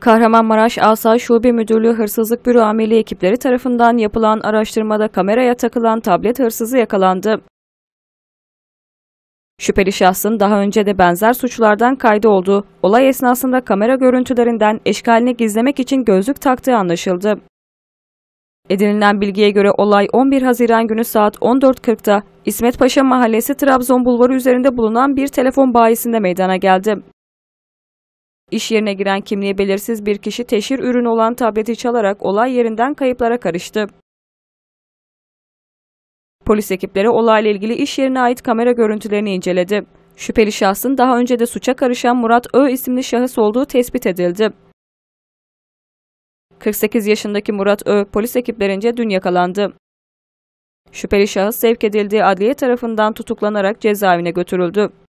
Kahramanmaraş Asay Şube Müdürlüğü Hırsızlık Büro Ameli ekipleri tarafından yapılan araştırmada kameraya takılan tablet hırsızı yakalandı. Şüpheli şahsın daha önce de benzer suçlardan kaydı olduğu, olay esnasında kamera görüntülerinden eşkalini gizlemek için gözlük taktığı anlaşıldı. Edinilen bilgiye göre olay 11 Haziran günü saat 14.40'da İsmet Paşa Mahallesi Trabzon Bulvarı üzerinde bulunan bir telefon bayisinde meydana geldi. İş yerine giren kimliği belirsiz bir kişi teşhir ürünü olan tableti çalarak olay yerinden kayıplara karıştı. Polis ekipleri olayla ilgili iş yerine ait kamera görüntülerini inceledi. Şüpheli şahsın daha önce de suça karışan Murat Ö isimli şahıs olduğu tespit edildi. 48 yaşındaki Murat Ö polis ekiplerince dün yakalandı. Şüpheli şahıs sevk edildiği adliye tarafından tutuklanarak cezaevine götürüldü.